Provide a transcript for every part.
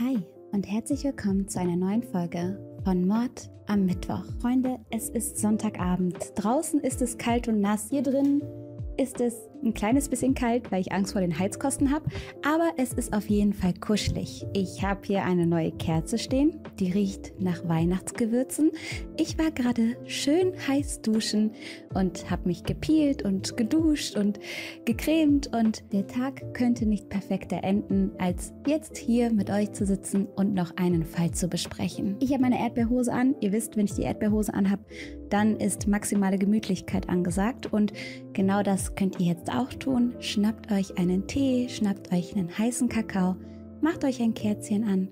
Hi und herzlich willkommen zu einer neuen Folge von Mord am Mittwoch. Freunde, es ist Sonntagabend. Draußen ist es kalt und nass. Hier drin ist es ein kleines bisschen kalt, weil ich Angst vor den Heizkosten habe, aber es ist auf jeden Fall kuschelig. Ich habe hier eine neue Kerze stehen, die riecht nach Weihnachtsgewürzen. Ich war gerade schön heiß duschen und habe mich gepielt und geduscht und gecremt und der Tag könnte nicht perfekter enden, als jetzt hier mit euch zu sitzen und noch einen Fall zu besprechen. Ich habe meine Erdbeerhose an. Ihr wisst, wenn ich die Erdbeerhose anhabe, dann ist maximale Gemütlichkeit angesagt und genau das könnt ihr jetzt auch tun, schnappt euch einen Tee, schnappt euch einen heißen Kakao, macht euch ein Kerzchen an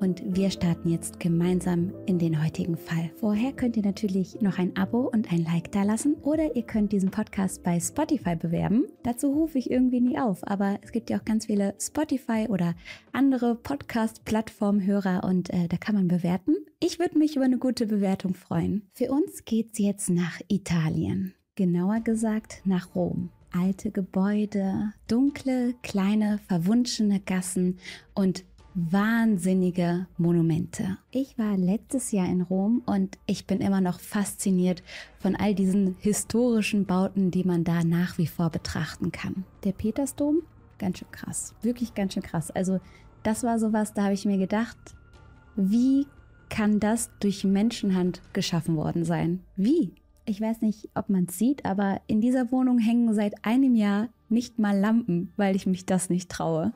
und wir starten jetzt gemeinsam in den heutigen Fall. Vorher könnt ihr natürlich noch ein Abo und ein Like da lassen oder ihr könnt diesen Podcast bei Spotify bewerben. Dazu rufe ich irgendwie nie auf, aber es gibt ja auch ganz viele Spotify oder andere podcast Plattform Hörer und äh, da kann man bewerten. Ich würde mich über eine gute Bewertung freuen. Für uns geht's jetzt nach Italien. Genauer gesagt nach Rom alte Gebäude, dunkle, kleine, verwunschene Gassen und wahnsinnige Monumente. Ich war letztes Jahr in Rom und ich bin immer noch fasziniert von all diesen historischen Bauten, die man da nach wie vor betrachten kann. Der Petersdom, ganz schön krass, wirklich ganz schön krass. Also das war sowas, da habe ich mir gedacht, wie kann das durch Menschenhand geschaffen worden sein? Wie? Ich weiß nicht, ob man es sieht, aber in dieser Wohnung hängen seit einem Jahr nicht mal Lampen, weil ich mich das nicht traue.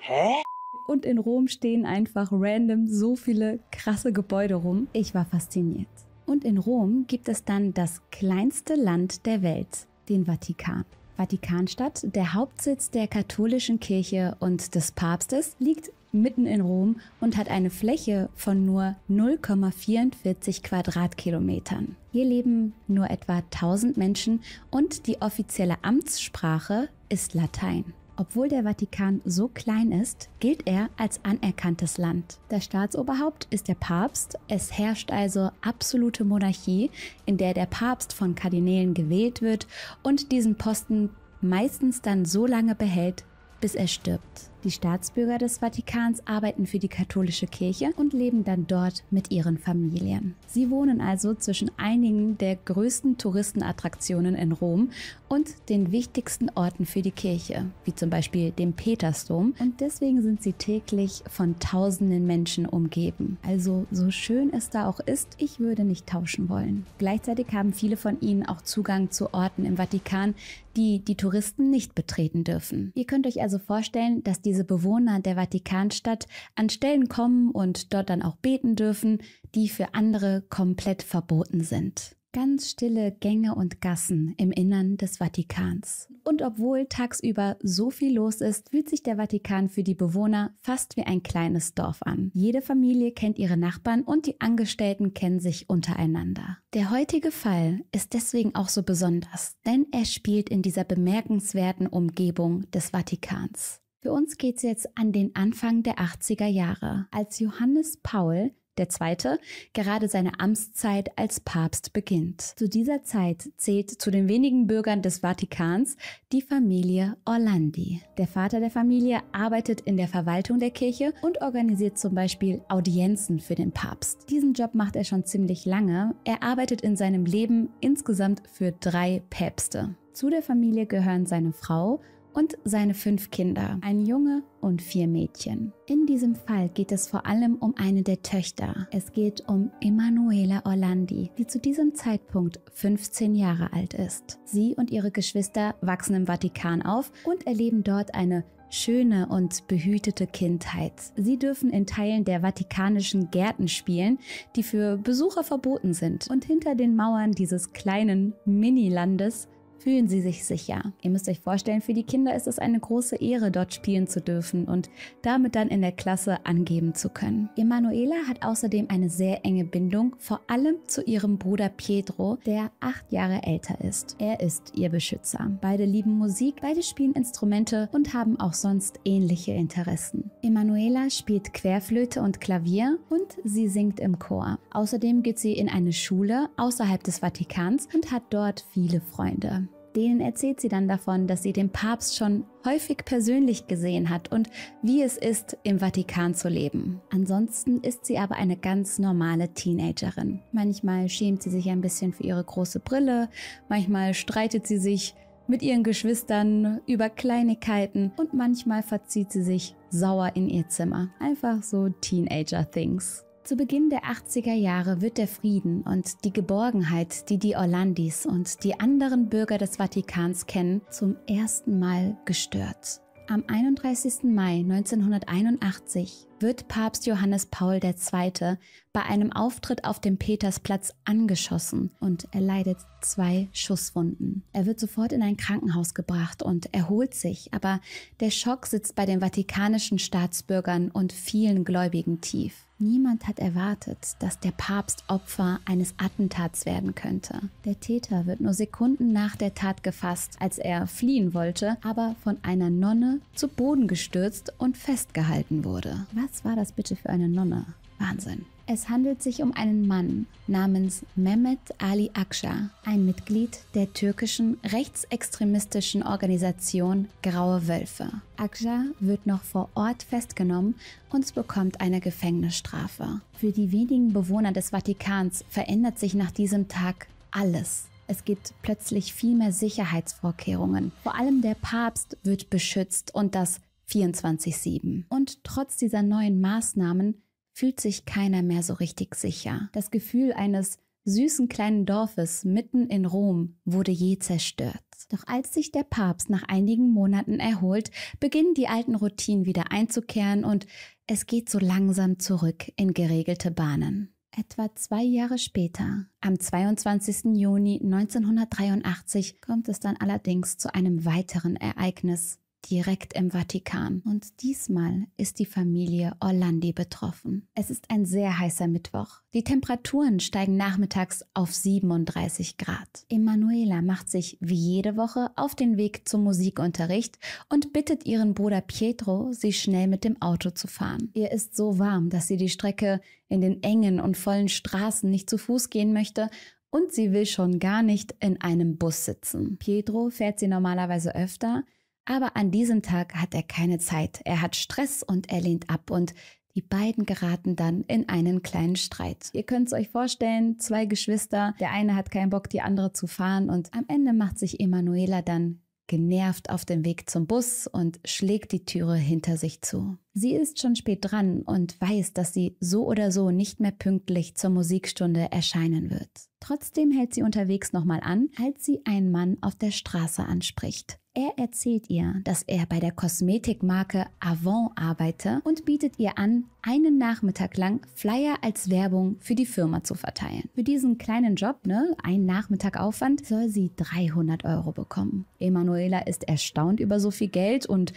Hä? Und in Rom stehen einfach random so viele krasse Gebäude rum. Ich war fasziniert. Und in Rom gibt es dann das kleinste Land der Welt, den Vatikan. Vatikanstadt, der Hauptsitz der katholischen Kirche und des Papstes, liegt mitten in Rom und hat eine Fläche von nur 0,44 Quadratkilometern. Hier leben nur etwa 1000 Menschen und die offizielle Amtssprache ist Latein. Obwohl der Vatikan so klein ist, gilt er als anerkanntes Land. Das Staatsoberhaupt ist der Papst. Es herrscht also absolute Monarchie, in der der Papst von Kardinälen gewählt wird und diesen Posten meistens dann so lange behält, bis er stirbt. Die Staatsbürger des Vatikans arbeiten für die katholische Kirche und leben dann dort mit ihren Familien. Sie wohnen also zwischen einigen der größten Touristenattraktionen in Rom und den wichtigsten Orten für die Kirche, wie zum Beispiel dem Petersdom. Und deswegen sind sie täglich von tausenden Menschen umgeben. Also so schön es da auch ist, ich würde nicht tauschen wollen. Gleichzeitig haben viele von ihnen auch Zugang zu Orten im Vatikan, die die Touristen nicht betreten dürfen. Ihr könnt euch also vorstellen, dass die diese Bewohner der Vatikanstadt an Stellen kommen und dort dann auch beten dürfen, die für andere komplett verboten sind. Ganz stille Gänge und Gassen im Innern des Vatikans. Und obwohl tagsüber so viel los ist, fühlt sich der Vatikan für die Bewohner fast wie ein kleines Dorf an. Jede Familie kennt ihre Nachbarn und die Angestellten kennen sich untereinander. Der heutige Fall ist deswegen auch so besonders, denn er spielt in dieser bemerkenswerten Umgebung des Vatikans. Für uns geht es jetzt an den Anfang der 80er Jahre, als Johannes Paul II. gerade seine Amtszeit als Papst beginnt. Zu dieser Zeit zählt zu den wenigen Bürgern des Vatikans die Familie Orlandi. Der Vater der Familie arbeitet in der Verwaltung der Kirche und organisiert zum Beispiel Audienzen für den Papst. Diesen Job macht er schon ziemlich lange. Er arbeitet in seinem Leben insgesamt für drei Päpste. Zu der Familie gehören seine Frau und seine fünf Kinder, ein Junge und vier Mädchen. In diesem Fall geht es vor allem um eine der Töchter. Es geht um Emanuela Orlandi, die zu diesem Zeitpunkt 15 Jahre alt ist. Sie und ihre Geschwister wachsen im Vatikan auf und erleben dort eine schöne und behütete Kindheit. Sie dürfen in Teilen der vatikanischen Gärten spielen, die für Besucher verboten sind. Und hinter den Mauern dieses kleinen Minilandes fühlen sie sich sicher. Ihr müsst euch vorstellen, für die Kinder ist es eine große Ehre, dort spielen zu dürfen und damit dann in der Klasse angeben zu können. Emanuela hat außerdem eine sehr enge Bindung, vor allem zu ihrem Bruder Pedro, der acht Jahre älter ist. Er ist ihr Beschützer. Beide lieben Musik, beide spielen Instrumente und haben auch sonst ähnliche Interessen. Emanuela spielt Querflöte und Klavier und sie singt im Chor. Außerdem geht sie in eine Schule außerhalb des Vatikans und hat dort viele Freunde. Denen erzählt sie dann davon, dass sie den Papst schon häufig persönlich gesehen hat und wie es ist, im Vatikan zu leben. Ansonsten ist sie aber eine ganz normale Teenagerin. Manchmal schämt sie sich ein bisschen für ihre große Brille, manchmal streitet sie sich mit ihren Geschwistern über Kleinigkeiten und manchmal verzieht sie sich sauer in ihr Zimmer. Einfach so Teenager-Things. Zu Beginn der 80er Jahre wird der Frieden und die Geborgenheit, die die Orlandis und die anderen Bürger des Vatikans kennen, zum ersten Mal gestört. Am 31. Mai 1981 wird Papst Johannes Paul II. bei einem Auftritt auf dem Petersplatz angeschossen und er leidet zwei Schusswunden. Er wird sofort in ein Krankenhaus gebracht und erholt sich, aber der Schock sitzt bei den vatikanischen Staatsbürgern und vielen Gläubigen tief. Niemand hat erwartet, dass der Papst Opfer eines Attentats werden könnte. Der Täter wird nur Sekunden nach der Tat gefasst, als er fliehen wollte, aber von einer Nonne zu Boden gestürzt und festgehalten wurde. Was war das bitte für eine Nonne? Wahnsinn. Es handelt sich um einen Mann namens Mehmet Ali Akşar, ein Mitglied der türkischen rechtsextremistischen Organisation Graue Wölfe. Akşar wird noch vor Ort festgenommen und bekommt eine Gefängnisstrafe. Für die wenigen Bewohner des Vatikans verändert sich nach diesem Tag alles. Es gibt plötzlich viel mehr Sicherheitsvorkehrungen. Vor allem der Papst wird beschützt und das 24-7. Und trotz dieser neuen Maßnahmen fühlt sich keiner mehr so richtig sicher. Das Gefühl eines süßen kleinen Dorfes mitten in Rom wurde je zerstört. Doch als sich der Papst nach einigen Monaten erholt, beginnen die alten Routinen wieder einzukehren und es geht so langsam zurück in geregelte Bahnen. Etwa zwei Jahre später, am 22. Juni 1983, kommt es dann allerdings zu einem weiteren Ereignis, direkt im Vatikan. Und diesmal ist die Familie Orlandi betroffen. Es ist ein sehr heißer Mittwoch. Die Temperaturen steigen nachmittags auf 37 Grad. Emanuela macht sich wie jede Woche auf den Weg zum Musikunterricht und bittet ihren Bruder Pietro, sie schnell mit dem Auto zu fahren. Ihr ist so warm, dass sie die Strecke in den engen und vollen Straßen nicht zu Fuß gehen möchte und sie will schon gar nicht in einem Bus sitzen. Pietro fährt sie normalerweise öfter, aber an diesem Tag hat er keine Zeit. Er hat Stress und er lehnt ab und die beiden geraten dann in einen kleinen Streit. Ihr könnt es euch vorstellen, zwei Geschwister, der eine hat keinen Bock, die andere zu fahren und am Ende macht sich Emanuela dann genervt auf den Weg zum Bus und schlägt die Türe hinter sich zu. Sie ist schon spät dran und weiß, dass sie so oder so nicht mehr pünktlich zur Musikstunde erscheinen wird. Trotzdem hält sie unterwegs nochmal an, als sie einen Mann auf der Straße anspricht. Er erzählt ihr, dass er bei der Kosmetikmarke Avon arbeite und bietet ihr an, einen Nachmittag lang Flyer als Werbung für die Firma zu verteilen. Für diesen kleinen Job, ne, einen Nachmittag Aufwand, soll sie 300 Euro bekommen. Emanuela ist erstaunt über so viel Geld und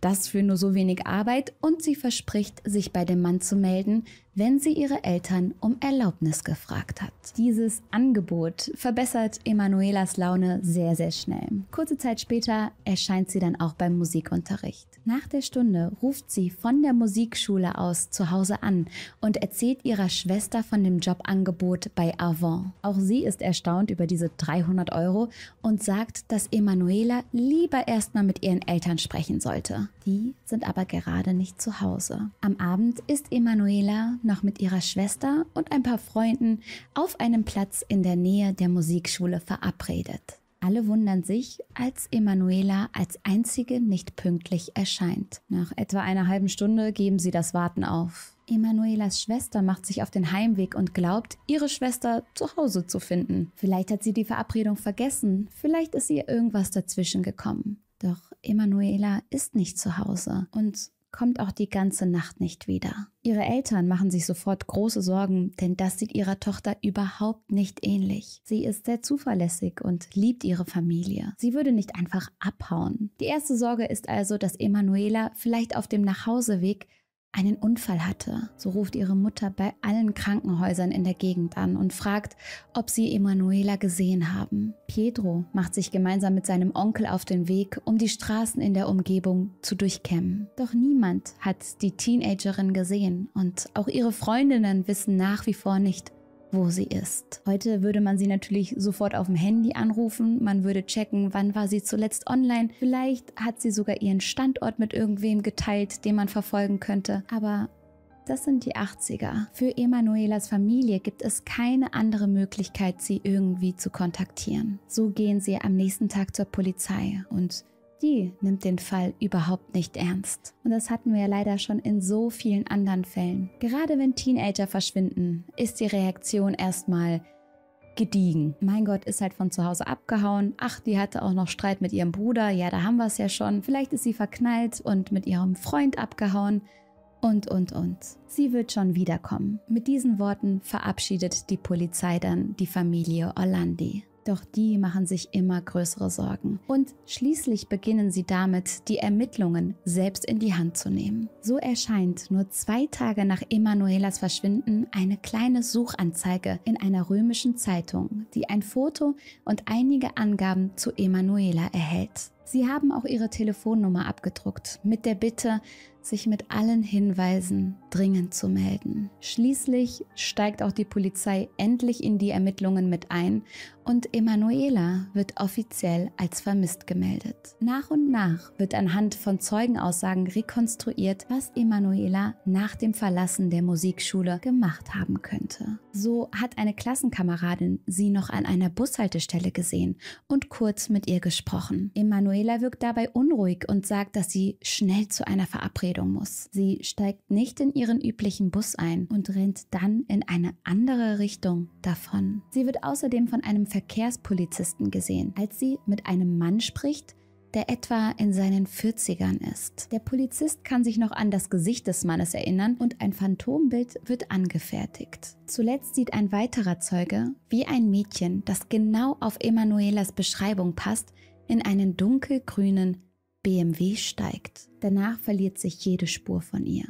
das für nur so wenig Arbeit und sie verspricht, sich bei dem Mann zu melden, wenn sie ihre Eltern um Erlaubnis gefragt hat. Dieses Angebot verbessert Emanuelas Laune sehr, sehr schnell. Kurze Zeit später erscheint sie dann auch beim Musikunterricht. Nach der Stunde ruft sie von der Musikschule aus zu Hause an und erzählt ihrer Schwester von dem Jobangebot bei Avant. Auch sie ist erstaunt über diese 300 Euro und sagt, dass Emanuela lieber erstmal mit ihren Eltern sprechen sollte. Die sind aber gerade nicht zu Hause. Am Abend ist Emanuela noch mit ihrer Schwester und ein paar Freunden auf einem Platz in der Nähe der Musikschule verabredet. Alle wundern sich, als Emanuela als einzige nicht pünktlich erscheint. Nach etwa einer halben Stunde geben sie das Warten auf. Emanuelas Schwester macht sich auf den Heimweg und glaubt, ihre Schwester zu Hause zu finden. Vielleicht hat sie die Verabredung vergessen, vielleicht ist ihr irgendwas dazwischen gekommen. Doch Emanuela ist nicht zu Hause und kommt auch die ganze Nacht nicht wieder. Ihre Eltern machen sich sofort große Sorgen, denn das sieht ihrer Tochter überhaupt nicht ähnlich. Sie ist sehr zuverlässig und liebt ihre Familie. Sie würde nicht einfach abhauen. Die erste Sorge ist also, dass Emanuela vielleicht auf dem Nachhauseweg einen Unfall hatte. So ruft ihre Mutter bei allen Krankenhäusern in der Gegend an und fragt, ob sie Emanuela gesehen haben. Pietro macht sich gemeinsam mit seinem Onkel auf den Weg, um die Straßen in der Umgebung zu durchkämmen. Doch niemand hat die Teenagerin gesehen und auch ihre Freundinnen wissen nach wie vor nicht, wo sie ist. Heute würde man sie natürlich sofort auf dem Handy anrufen, man würde checken, wann war sie zuletzt online, vielleicht hat sie sogar ihren Standort mit irgendwem geteilt, den man verfolgen könnte, aber das sind die 80er. Für Emanuelas Familie gibt es keine andere Möglichkeit, sie irgendwie zu kontaktieren. So gehen sie am nächsten Tag zur Polizei und die nimmt den Fall überhaupt nicht ernst. Und das hatten wir ja leider schon in so vielen anderen Fällen. Gerade wenn Teenager verschwinden, ist die Reaktion erstmal gediegen. Mein Gott ist halt von zu Hause abgehauen. Ach, die hatte auch noch Streit mit ihrem Bruder. Ja, da haben wir es ja schon. Vielleicht ist sie verknallt und mit ihrem Freund abgehauen. Und, und, und. Sie wird schon wiederkommen. Mit diesen Worten verabschiedet die Polizei dann die Familie Orlandi. Doch die machen sich immer größere Sorgen. Und schließlich beginnen sie damit, die Ermittlungen selbst in die Hand zu nehmen. So erscheint nur zwei Tage nach Emanuelas Verschwinden eine kleine Suchanzeige in einer römischen Zeitung, die ein Foto und einige Angaben zu Emanuela erhält. Sie haben auch ihre Telefonnummer abgedruckt, mit der Bitte, sich mit allen Hinweisen dringend zu melden. Schließlich steigt auch die Polizei endlich in die Ermittlungen mit ein und Emanuela wird offiziell als vermisst gemeldet. Nach und nach wird anhand von Zeugenaussagen rekonstruiert, was Emanuela nach dem Verlassen der Musikschule gemacht haben könnte. So hat eine Klassenkameradin sie noch an einer Bushaltestelle gesehen und kurz mit ihr gesprochen. Emanuela wirkt dabei unruhig und sagt, dass sie schnell zu einer Verabredung Verabredung muss. Sie steigt nicht in ihren üblichen Bus ein und rennt dann in eine andere Richtung davon. Sie wird außerdem von einem Verkehrspolizisten gesehen, als sie mit einem Mann spricht, der etwa in seinen 40ern ist. Der Polizist kann sich noch an das Gesicht des Mannes erinnern und ein Phantombild wird angefertigt. Zuletzt sieht ein weiterer Zeuge, wie ein Mädchen, das genau auf Emanuelas Beschreibung passt, in einen dunkelgrünen BMW steigt. Danach verliert sich jede Spur von ihr.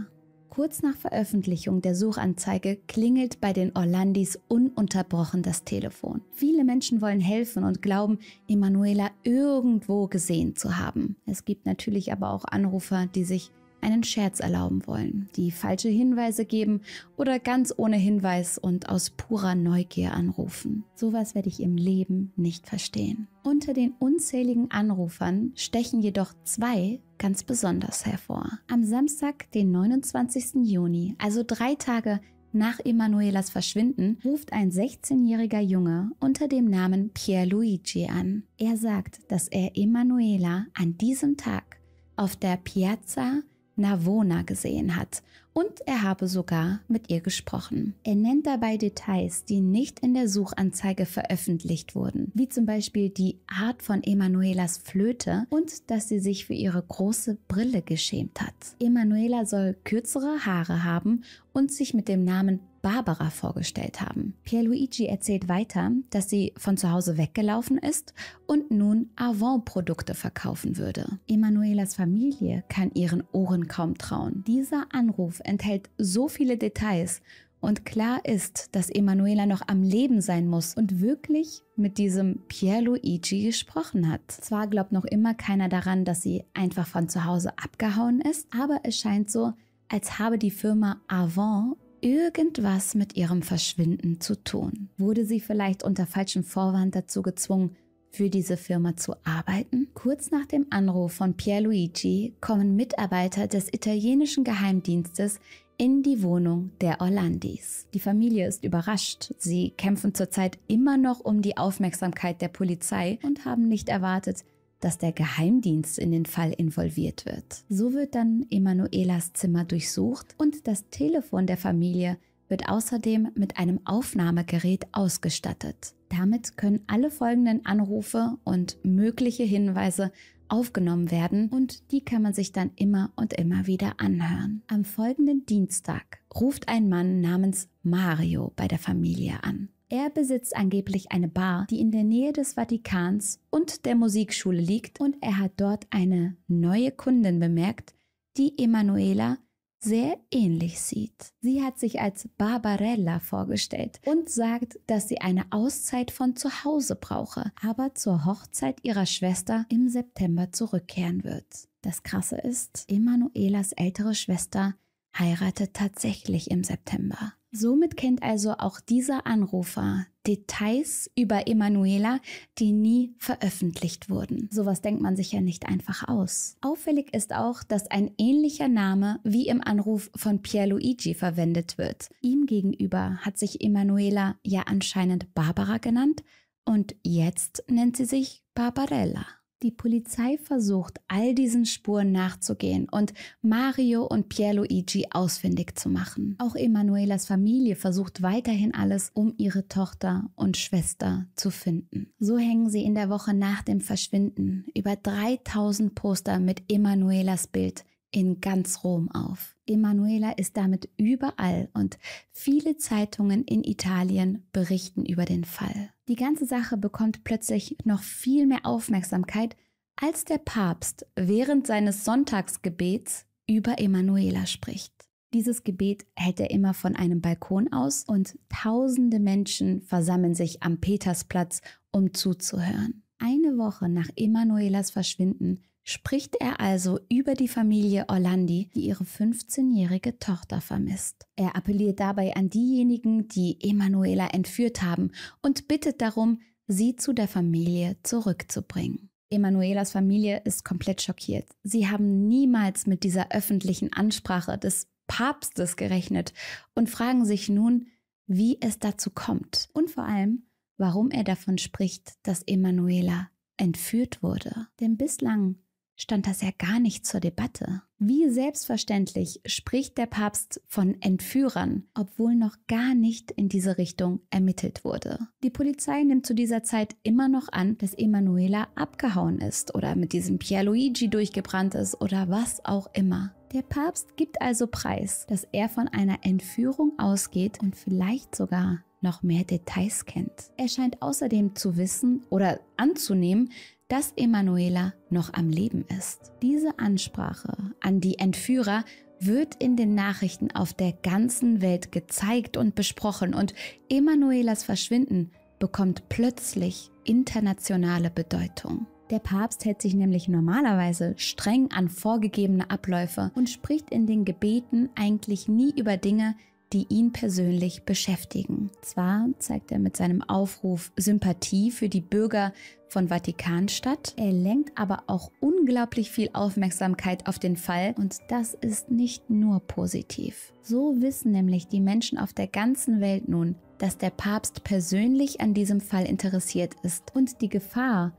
Kurz nach Veröffentlichung der Suchanzeige klingelt bei den Orlandis ununterbrochen das Telefon. Viele Menschen wollen helfen und glauben, Emanuela irgendwo gesehen zu haben. Es gibt natürlich aber auch Anrufer, die sich einen Scherz erlauben wollen, die falsche Hinweise geben oder ganz ohne Hinweis und aus purer Neugier anrufen. Sowas werde ich im Leben nicht verstehen. Unter den unzähligen Anrufern stechen jedoch zwei ganz besonders hervor. Am Samstag, den 29. Juni, also drei Tage nach Emanuelas Verschwinden ruft ein 16-jähriger Junge unter dem Namen Pierluigi an. Er sagt, dass er Emanuela an diesem Tag auf der Piazza Navona gesehen hat und er habe sogar mit ihr gesprochen. Er nennt dabei Details, die nicht in der Suchanzeige veröffentlicht wurden, wie zum Beispiel die Art von Emanuelas Flöte und dass sie sich für ihre große Brille geschämt hat. Emanuela soll kürzere Haare haben und sich mit dem Namen Barbara vorgestellt haben. Pierluigi erzählt weiter, dass sie von zu Hause weggelaufen ist und nun Avon-Produkte verkaufen würde. Emanuelas Familie kann ihren Ohren kaum trauen. Dieser Anruf enthält so viele Details und klar ist, dass Emanuela noch am Leben sein muss und wirklich mit diesem Pierluigi gesprochen hat. Zwar glaubt noch immer keiner daran, dass sie einfach von zu Hause abgehauen ist, aber es scheint so, als habe die Firma Avant irgendwas mit ihrem Verschwinden zu tun? Wurde sie vielleicht unter falschem Vorwand dazu gezwungen, für diese Firma zu arbeiten? Kurz nach dem Anruf von Pierluigi kommen Mitarbeiter des italienischen Geheimdienstes in die Wohnung der Orlandis. Die Familie ist überrascht. Sie kämpfen zurzeit immer noch um die Aufmerksamkeit der Polizei und haben nicht erwartet, dass der Geheimdienst in den Fall involviert wird. So wird dann Emanuelas Zimmer durchsucht und das Telefon der Familie wird außerdem mit einem Aufnahmegerät ausgestattet. Damit können alle folgenden Anrufe und mögliche Hinweise aufgenommen werden und die kann man sich dann immer und immer wieder anhören. Am folgenden Dienstag ruft ein Mann namens Mario bei der Familie an. Er besitzt angeblich eine Bar, die in der Nähe des Vatikans und der Musikschule liegt und er hat dort eine neue Kundin bemerkt, die Emanuela sehr ähnlich sieht. Sie hat sich als Barbarella vorgestellt und sagt, dass sie eine Auszeit von zu Hause brauche, aber zur Hochzeit ihrer Schwester im September zurückkehren wird. Das Krasse ist, Emanuelas ältere Schwester heiratet tatsächlich im September. Somit kennt also auch dieser Anrufer Details über Emanuela, die nie veröffentlicht wurden. Sowas denkt man sich ja nicht einfach aus. Auffällig ist auch, dass ein ähnlicher Name wie im Anruf von Pierluigi verwendet wird. Ihm gegenüber hat sich Emanuela ja anscheinend Barbara genannt und jetzt nennt sie sich Barbarella. Die Polizei versucht, all diesen Spuren nachzugehen und Mario und Pierluigi ausfindig zu machen. Auch Emanuelas Familie versucht weiterhin alles, um ihre Tochter und Schwester zu finden. So hängen sie in der Woche nach dem Verschwinden über 3000 Poster mit Emanuelas Bild in ganz Rom auf. Emanuela ist damit überall und viele Zeitungen in Italien berichten über den Fall. Die ganze Sache bekommt plötzlich noch viel mehr Aufmerksamkeit, als der Papst während seines Sonntagsgebets über Emanuela spricht. Dieses Gebet hält er immer von einem Balkon aus und tausende Menschen versammeln sich am Petersplatz, um zuzuhören. Eine Woche nach Emanuelas Verschwinden spricht er also über die Familie Orlandi, die ihre 15-jährige Tochter vermisst. Er appelliert dabei an diejenigen, die Emanuela entführt haben und bittet darum, sie zu der Familie zurückzubringen. Emanuelas Familie ist komplett schockiert. Sie haben niemals mit dieser öffentlichen Ansprache des Papstes gerechnet und fragen sich nun, wie es dazu kommt und vor allem, warum er davon spricht, dass Emanuela entführt wurde. Denn bislang stand das ja gar nicht zur Debatte. Wie selbstverständlich spricht der Papst von Entführern, obwohl noch gar nicht in diese Richtung ermittelt wurde. Die Polizei nimmt zu dieser Zeit immer noch an, dass Emanuela abgehauen ist oder mit diesem Pierluigi durchgebrannt ist oder was auch immer. Der Papst gibt also preis, dass er von einer Entführung ausgeht und vielleicht sogar noch mehr Details kennt. Er scheint außerdem zu wissen oder anzunehmen, dass Emanuela noch am Leben ist. Diese Ansprache an die Entführer wird in den Nachrichten auf der ganzen Welt gezeigt und besprochen und Emanuelas Verschwinden bekommt plötzlich internationale Bedeutung. Der Papst hält sich nämlich normalerweise streng an vorgegebene Abläufe und spricht in den Gebeten eigentlich nie über Dinge, die ihn persönlich beschäftigen. Zwar zeigt er mit seinem Aufruf Sympathie für die Bürger von Vatikanstadt, er lenkt aber auch unglaublich viel Aufmerksamkeit auf den Fall und das ist nicht nur positiv. So wissen nämlich die Menschen auf der ganzen Welt nun, dass der Papst persönlich an diesem Fall interessiert ist und die Gefahr,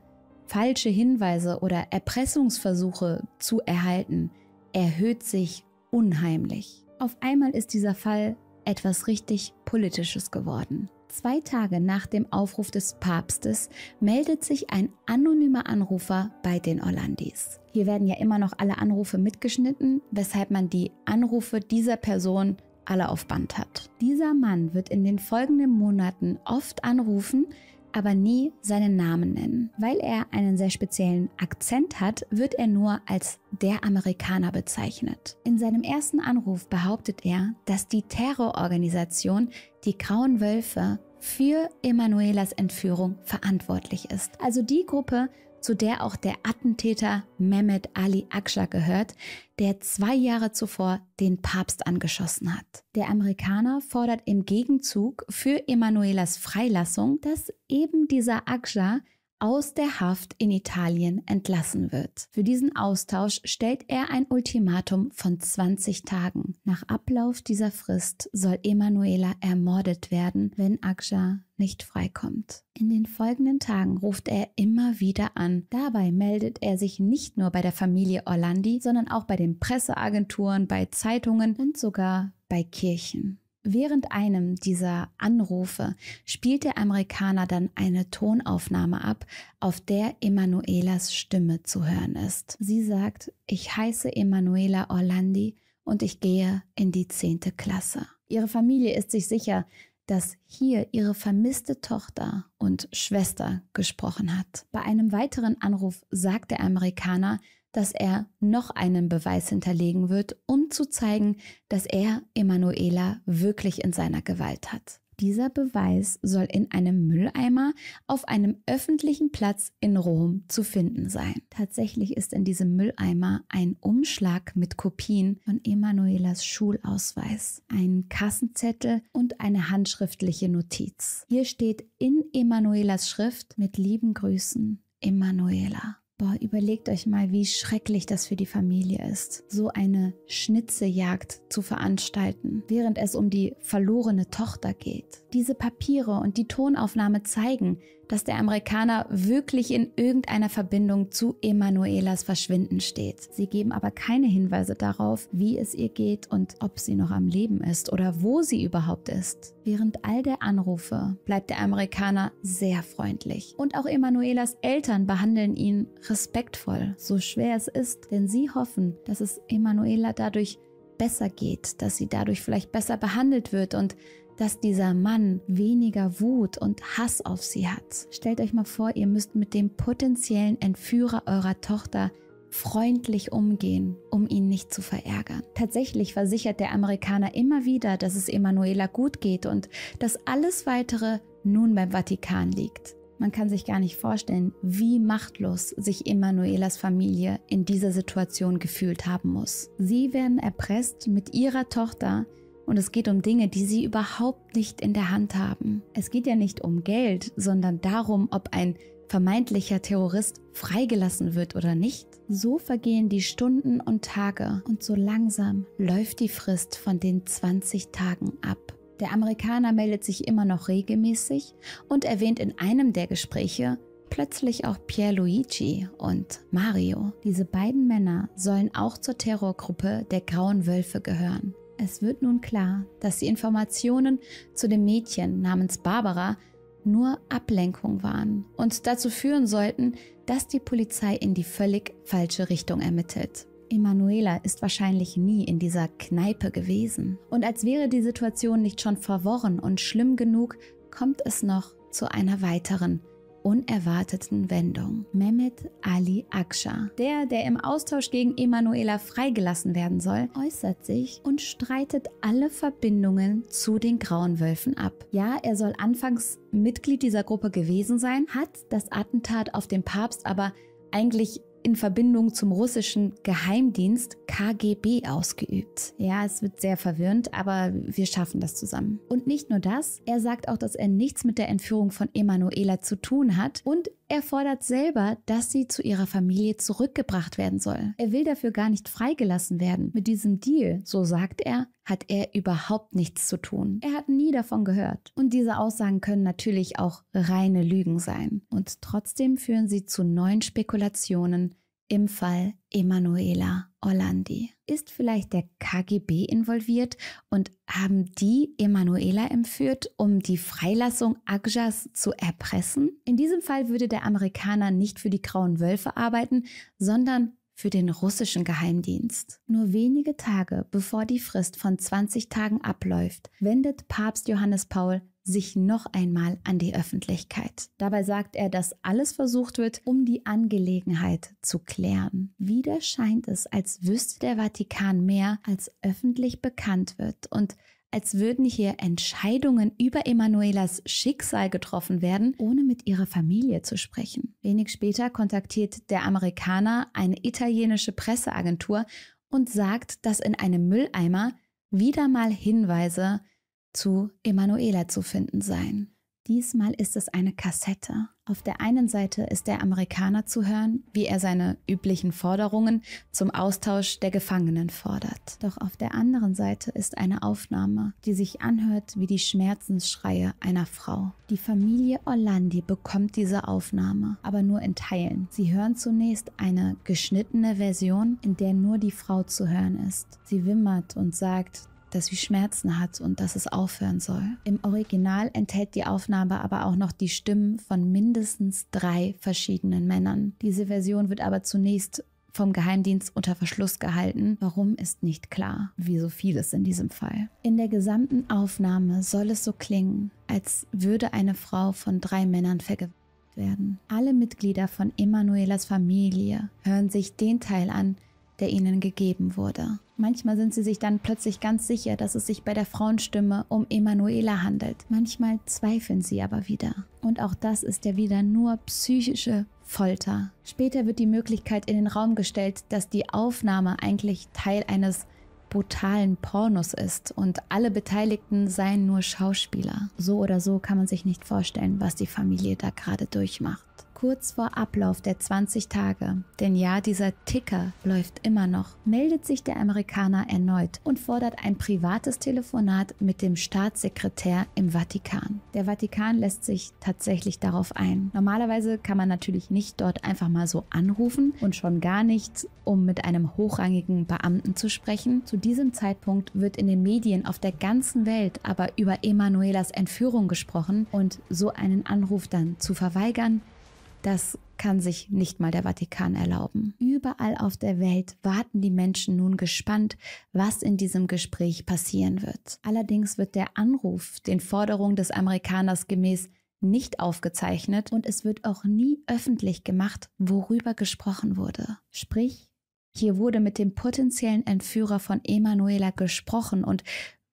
falsche Hinweise oder Erpressungsversuche zu erhalten, erhöht sich unheimlich. Auf einmal ist dieser Fall etwas richtig Politisches geworden. Zwei Tage nach dem Aufruf des Papstes meldet sich ein anonymer Anrufer bei den Orlandis. Hier werden ja immer noch alle Anrufe mitgeschnitten, weshalb man die Anrufe dieser Person alle auf Band hat. Dieser Mann wird in den folgenden Monaten oft anrufen, aber nie seinen Namen nennen. Weil er einen sehr speziellen Akzent hat, wird er nur als der Amerikaner bezeichnet. In seinem ersten Anruf behauptet er, dass die Terrororganisation die Grauen Wölfe für Emanuelas Entführung verantwortlich ist. Also die Gruppe, zu der auch der Attentäter Mehmet Ali Aksha gehört, der zwei Jahre zuvor den Papst angeschossen hat. Der Amerikaner fordert im Gegenzug für Emanuelas Freilassung, dass eben dieser Aksha aus der Haft in Italien entlassen wird. Für diesen Austausch stellt er ein Ultimatum von 20 Tagen. Nach Ablauf dieser Frist soll Emanuela ermordet werden, wenn Aksha nicht freikommt. In den folgenden Tagen ruft er immer wieder an. Dabei meldet er sich nicht nur bei der Familie Orlandi, sondern auch bei den Presseagenturen, bei Zeitungen und sogar bei Kirchen. Während einem dieser Anrufe spielt der Amerikaner dann eine Tonaufnahme ab, auf der Emanuelas Stimme zu hören ist. Sie sagt, ich heiße Emanuela Orlandi und ich gehe in die zehnte Klasse. Ihre Familie ist sich sicher, dass hier ihre vermisste Tochter und Schwester gesprochen hat. Bei einem weiteren Anruf sagt der Amerikaner, dass er noch einen Beweis hinterlegen wird, um zu zeigen, dass er Emanuela wirklich in seiner Gewalt hat. Dieser Beweis soll in einem Mülleimer auf einem öffentlichen Platz in Rom zu finden sein. Tatsächlich ist in diesem Mülleimer ein Umschlag mit Kopien von Emanuelas Schulausweis, ein Kassenzettel und eine handschriftliche Notiz. Hier steht in Emanuelas Schrift mit lieben Grüßen Emanuela. Boah, überlegt euch mal, wie schrecklich das für die Familie ist, so eine Schnitzejagd zu veranstalten, während es um die verlorene Tochter geht. Diese Papiere und die Tonaufnahme zeigen, dass der Amerikaner wirklich in irgendeiner Verbindung zu Emanuelas Verschwinden steht. Sie geben aber keine Hinweise darauf, wie es ihr geht und ob sie noch am Leben ist oder wo sie überhaupt ist. Während all der Anrufe bleibt der Amerikaner sehr freundlich und auch Emanuelas Eltern behandeln ihn respektvoll, so schwer es ist, denn sie hoffen, dass es Emanuela dadurch besser geht, dass sie dadurch vielleicht besser behandelt wird und dass dieser Mann weniger Wut und Hass auf sie hat. Stellt euch mal vor, ihr müsst mit dem potenziellen Entführer eurer Tochter freundlich umgehen, um ihn nicht zu verärgern. Tatsächlich versichert der Amerikaner immer wieder, dass es Emanuela gut geht und dass alles Weitere nun beim Vatikan liegt. Man kann sich gar nicht vorstellen, wie machtlos sich Emanuelas Familie in dieser Situation gefühlt haben muss. Sie werden erpresst, mit ihrer Tochter und es geht um Dinge, die sie überhaupt nicht in der Hand haben. Es geht ja nicht um Geld, sondern darum, ob ein vermeintlicher Terrorist freigelassen wird oder nicht. So vergehen die Stunden und Tage und so langsam läuft die Frist von den 20 Tagen ab. Der Amerikaner meldet sich immer noch regelmäßig und erwähnt in einem der Gespräche plötzlich auch Pierluigi und Mario. Diese beiden Männer sollen auch zur Terrorgruppe der Grauen Wölfe gehören. Es wird nun klar, dass die Informationen zu dem Mädchen namens Barbara nur Ablenkung waren und dazu führen sollten, dass die Polizei in die völlig falsche Richtung ermittelt. Emanuela ist wahrscheinlich nie in dieser Kneipe gewesen. Und als wäre die Situation nicht schon verworren und schlimm genug, kommt es noch zu einer weiteren unerwarteten Wendung. Mehmet Ali Aksha, der, der im Austausch gegen Emanuela freigelassen werden soll, äußert sich und streitet alle Verbindungen zu den Grauen Wölfen ab. Ja, er soll anfangs Mitglied dieser Gruppe gewesen sein, hat das Attentat auf den Papst aber eigentlich in Verbindung zum russischen Geheimdienst KGB ausgeübt. Ja, es wird sehr verwirrend, aber wir schaffen das zusammen. Und nicht nur das, er sagt auch, dass er nichts mit der Entführung von Emanuela zu tun hat und er fordert selber, dass sie zu ihrer Familie zurückgebracht werden soll. Er will dafür gar nicht freigelassen werden. Mit diesem Deal, so sagt er, hat er überhaupt nichts zu tun. Er hat nie davon gehört. Und diese Aussagen können natürlich auch reine Lügen sein. Und trotzdem führen sie zu neuen Spekulationen im Fall Emanuela Orlandi. Ist vielleicht der KGB involviert und haben die Emanuela entführt, um die Freilassung Agjas zu erpressen? In diesem Fall würde der Amerikaner nicht für die Grauen Wölfe arbeiten, sondern für den russischen Geheimdienst. Nur wenige Tage bevor die Frist von 20 Tagen abläuft, wendet Papst Johannes Paul sich noch einmal an die Öffentlichkeit. Dabei sagt er, dass alles versucht wird, um die Angelegenheit zu klären. Wieder scheint es, als wüsste der Vatikan mehr, als öffentlich bekannt wird und als würden hier Entscheidungen über Emanuelas Schicksal getroffen werden, ohne mit ihrer Familie zu sprechen. Wenig später kontaktiert der Amerikaner eine italienische Presseagentur und sagt, dass in einem Mülleimer wieder mal Hinweise zu Emanuela zu finden sein. Diesmal ist es eine Kassette. Auf der einen Seite ist der Amerikaner zu hören, wie er seine üblichen Forderungen zum Austausch der Gefangenen fordert. Doch auf der anderen Seite ist eine Aufnahme, die sich anhört wie die Schmerzensschreie einer Frau. Die Familie Orlandi bekommt diese Aufnahme, aber nur in Teilen. Sie hören zunächst eine geschnittene Version, in der nur die Frau zu hören ist. Sie wimmert und sagt, dass sie Schmerzen hat und dass es aufhören soll. Im Original enthält die Aufnahme aber auch noch die Stimmen von mindestens drei verschiedenen Männern. Diese Version wird aber zunächst vom Geheimdienst unter Verschluss gehalten. Warum ist nicht klar, wie so vieles in diesem Fall. In der gesamten Aufnahme soll es so klingen, als würde eine Frau von drei Männern vergewaltigt werden. Alle Mitglieder von Emanuelas Familie hören sich den Teil an, der ihnen gegeben wurde. Manchmal sind sie sich dann plötzlich ganz sicher, dass es sich bei der Frauenstimme um Emanuela handelt. Manchmal zweifeln sie aber wieder. Und auch das ist ja wieder nur psychische Folter. Später wird die Möglichkeit in den Raum gestellt, dass die Aufnahme eigentlich Teil eines brutalen Pornos ist und alle Beteiligten seien nur Schauspieler. So oder so kann man sich nicht vorstellen, was die Familie da gerade durchmacht kurz vor Ablauf der 20 Tage, denn ja, dieser Ticker läuft immer noch, meldet sich der Amerikaner erneut und fordert ein privates Telefonat mit dem Staatssekretär im Vatikan. Der Vatikan lässt sich tatsächlich darauf ein. Normalerweise kann man natürlich nicht dort einfach mal so anrufen und schon gar nicht, um mit einem hochrangigen Beamten zu sprechen. Zu diesem Zeitpunkt wird in den Medien auf der ganzen Welt aber über Emanuelas Entführung gesprochen und so einen Anruf dann zu verweigern, das kann sich nicht mal der Vatikan erlauben. Überall auf der Welt warten die Menschen nun gespannt, was in diesem Gespräch passieren wird. Allerdings wird der Anruf den Forderungen des Amerikaners gemäß nicht aufgezeichnet und es wird auch nie öffentlich gemacht, worüber gesprochen wurde. Sprich, hier wurde mit dem potenziellen Entführer von Emanuela gesprochen und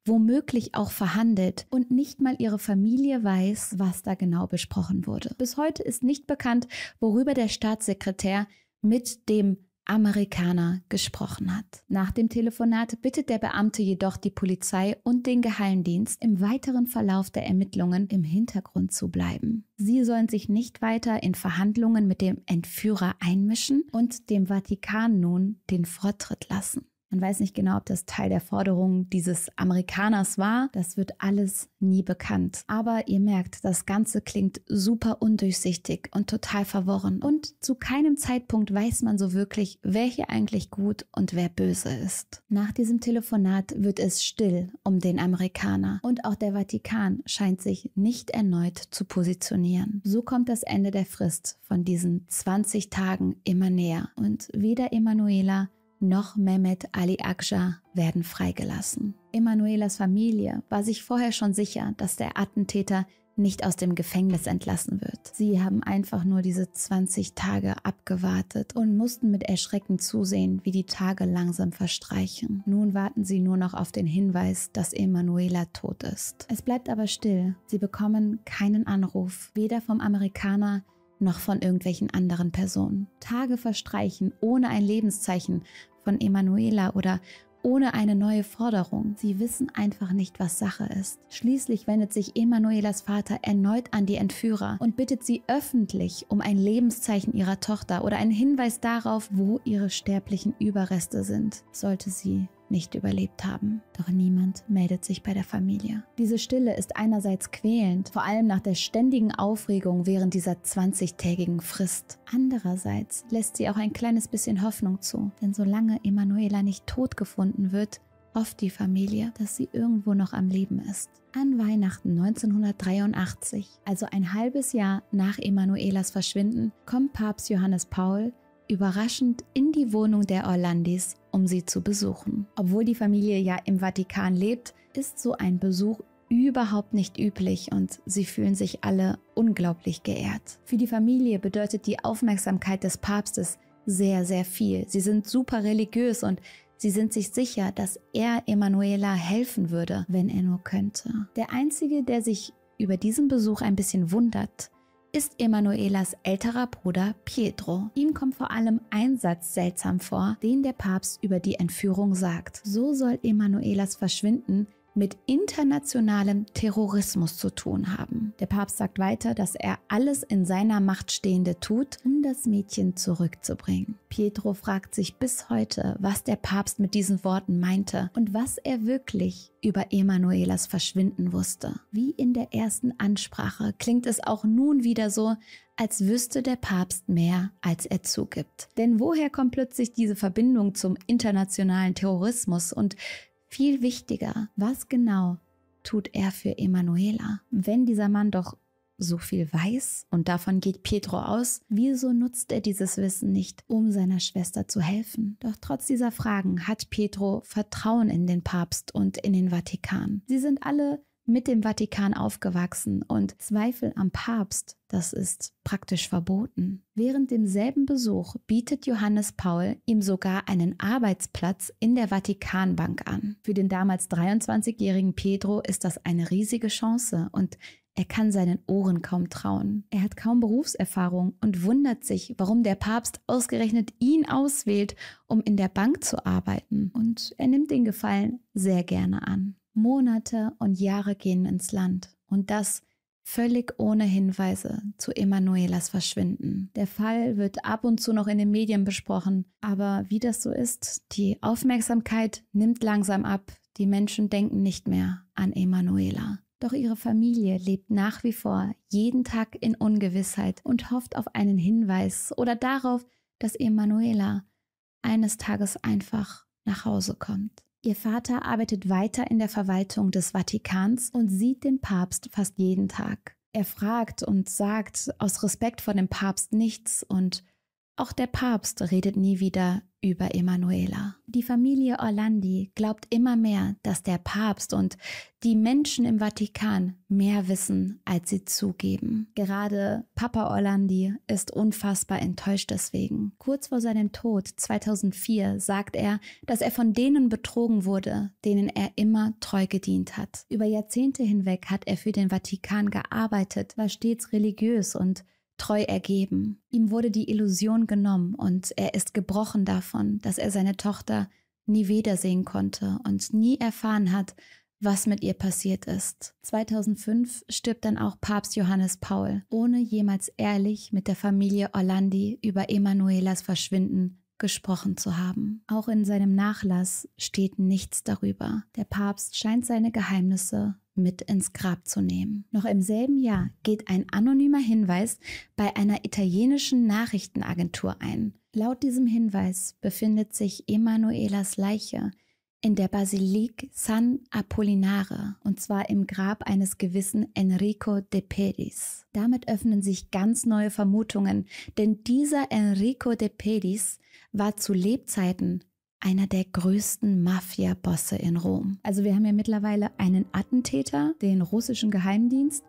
womöglich auch verhandelt und nicht mal ihre Familie weiß, was da genau besprochen wurde. Bis heute ist nicht bekannt, worüber der Staatssekretär mit dem Amerikaner gesprochen hat. Nach dem Telefonat bittet der Beamte jedoch die Polizei und den Geheimdienst, im weiteren Verlauf der Ermittlungen im Hintergrund zu bleiben. Sie sollen sich nicht weiter in Verhandlungen mit dem Entführer einmischen und dem Vatikan nun den Vortritt lassen. Man weiß nicht genau, ob das Teil der Forderung dieses Amerikaners war. Das wird alles nie bekannt. Aber ihr merkt, das Ganze klingt super undurchsichtig und total verworren. Und zu keinem Zeitpunkt weiß man so wirklich, wer hier eigentlich gut und wer böse ist. Nach diesem Telefonat wird es still um den Amerikaner. Und auch der Vatikan scheint sich nicht erneut zu positionieren. So kommt das Ende der Frist von diesen 20 Tagen immer näher. Und weder Emanuela noch Mehmet Ali Akja werden freigelassen. Emanuelas Familie war sich vorher schon sicher, dass der Attentäter nicht aus dem Gefängnis entlassen wird. Sie haben einfach nur diese 20 Tage abgewartet und mussten mit Erschrecken zusehen, wie die Tage langsam verstreichen. Nun warten sie nur noch auf den Hinweis, dass Emanuela tot ist. Es bleibt aber still. Sie bekommen keinen Anruf, weder vom Amerikaner noch von irgendwelchen anderen Personen. Tage verstreichen ohne ein Lebenszeichen von Emanuela oder ohne eine neue Forderung. Sie wissen einfach nicht, was Sache ist. Schließlich wendet sich Emanuelas Vater erneut an die Entführer und bittet sie öffentlich um ein Lebenszeichen ihrer Tochter oder einen Hinweis darauf, wo ihre sterblichen Überreste sind, sollte sie nicht überlebt haben. Doch niemand meldet sich bei der Familie. Diese Stille ist einerseits quälend, vor allem nach der ständigen Aufregung während dieser 20-tägigen Frist. Andererseits lässt sie auch ein kleines bisschen Hoffnung zu, denn solange Emanuela nicht tot gefunden wird, hofft die Familie, dass sie irgendwo noch am Leben ist. An Weihnachten 1983, also ein halbes Jahr nach Emanuelas Verschwinden, kommt Papst Johannes Paul überraschend in die Wohnung der Orlandis, um sie zu besuchen. Obwohl die Familie ja im Vatikan lebt, ist so ein Besuch überhaupt nicht üblich und sie fühlen sich alle unglaublich geehrt. Für die Familie bedeutet die Aufmerksamkeit des Papstes sehr, sehr viel. Sie sind super religiös und Sie sind sich sicher, dass er Emanuela helfen würde, wenn er nur könnte. Der Einzige, der sich über diesen Besuch ein bisschen wundert, ist Emanuelas älterer Bruder Pietro. Ihm kommt vor allem ein Satz seltsam vor, den der Papst über die Entführung sagt. So soll Emanuelas Verschwinden mit internationalem Terrorismus zu tun haben. Der Papst sagt weiter, dass er alles in seiner Macht Stehende tut, um das Mädchen zurückzubringen. Pietro fragt sich bis heute, was der Papst mit diesen Worten meinte und was er wirklich über Emanuelas Verschwinden wusste. Wie in der ersten Ansprache klingt es auch nun wieder so, als wüsste der Papst mehr, als er zugibt. Denn woher kommt plötzlich diese Verbindung zum internationalen Terrorismus und viel wichtiger, was genau tut er für Emanuela? Wenn dieser Mann doch so viel weiß und davon geht Pietro aus, wieso nutzt er dieses Wissen nicht, um seiner Schwester zu helfen? Doch trotz dieser Fragen hat Pietro Vertrauen in den Papst und in den Vatikan. Sie sind alle mit dem Vatikan aufgewachsen und Zweifel am Papst, das ist praktisch verboten. Während demselben Besuch bietet Johannes Paul ihm sogar einen Arbeitsplatz in der Vatikanbank an. Für den damals 23-jährigen Pedro ist das eine riesige Chance und er kann seinen Ohren kaum trauen. Er hat kaum Berufserfahrung und wundert sich, warum der Papst ausgerechnet ihn auswählt, um in der Bank zu arbeiten. Und er nimmt den Gefallen sehr gerne an. Monate und Jahre gehen ins Land und das völlig ohne Hinweise zu Emanuelas Verschwinden. Der Fall wird ab und zu noch in den Medien besprochen, aber wie das so ist, die Aufmerksamkeit nimmt langsam ab, die Menschen denken nicht mehr an Emanuela. Doch ihre Familie lebt nach wie vor jeden Tag in Ungewissheit und hofft auf einen Hinweis oder darauf, dass Emanuela eines Tages einfach nach Hause kommt. Ihr Vater arbeitet weiter in der Verwaltung des Vatikans und sieht den Papst fast jeden Tag. Er fragt und sagt aus Respekt vor dem Papst nichts und auch der Papst redet nie wieder über Emanuela. Die Familie Orlandi glaubt immer mehr, dass der Papst und die Menschen im Vatikan mehr wissen, als sie zugeben. Gerade Papa Orlandi ist unfassbar enttäuscht deswegen. Kurz vor seinem Tod 2004 sagt er, dass er von denen betrogen wurde, denen er immer treu gedient hat. Über Jahrzehnte hinweg hat er für den Vatikan gearbeitet, war stets religiös und treu ergeben. Ihm wurde die Illusion genommen und er ist gebrochen davon, dass er seine Tochter nie wiedersehen konnte und nie erfahren hat, was mit ihr passiert ist. 2005 stirbt dann auch Papst Johannes Paul, ohne jemals ehrlich mit der Familie Orlandi über Emanuelas Verschwinden gesprochen zu haben. Auch in seinem Nachlass steht nichts darüber. Der Papst scheint seine Geheimnisse mit ins Grab zu nehmen. Noch im selben Jahr geht ein anonymer Hinweis bei einer italienischen Nachrichtenagentur ein. Laut diesem Hinweis befindet sich Emanuelas Leiche in der Basilique San Apollinare, und zwar im Grab eines gewissen Enrico de Pedis. Damit öffnen sich ganz neue Vermutungen, denn dieser Enrico de Pedis war zu Lebzeiten einer der größten Mafia-Bosse in Rom. Also wir haben ja mittlerweile einen Attentäter, den russischen Geheimdienst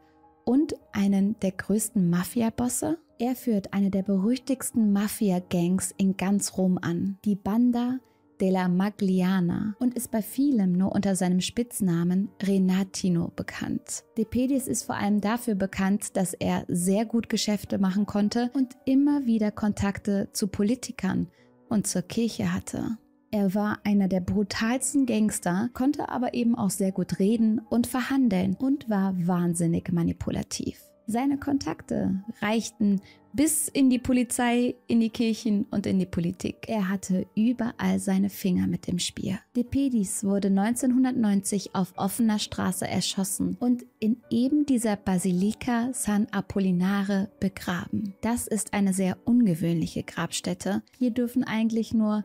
und einen der größten Mafia-Bosse. Er führt eine der berüchtigsten Mafia-Gangs in ganz Rom an, die Banda della Magliana und ist bei vielem nur unter seinem Spitznamen Renatino bekannt. Depedis ist vor allem dafür bekannt, dass er sehr gut Geschäfte machen konnte und immer wieder Kontakte zu Politikern und zur Kirche hatte. Er war einer der brutalsten Gangster, konnte aber eben auch sehr gut reden und verhandeln und war wahnsinnig manipulativ. Seine Kontakte reichten bis in die Polizei, in die Kirchen und in die Politik. Er hatte überall seine Finger mit im Spiel. Depedis wurde 1990 auf offener Straße erschossen und in eben dieser Basilika San Apollinare begraben. Das ist eine sehr ungewöhnliche Grabstätte. Hier dürfen eigentlich nur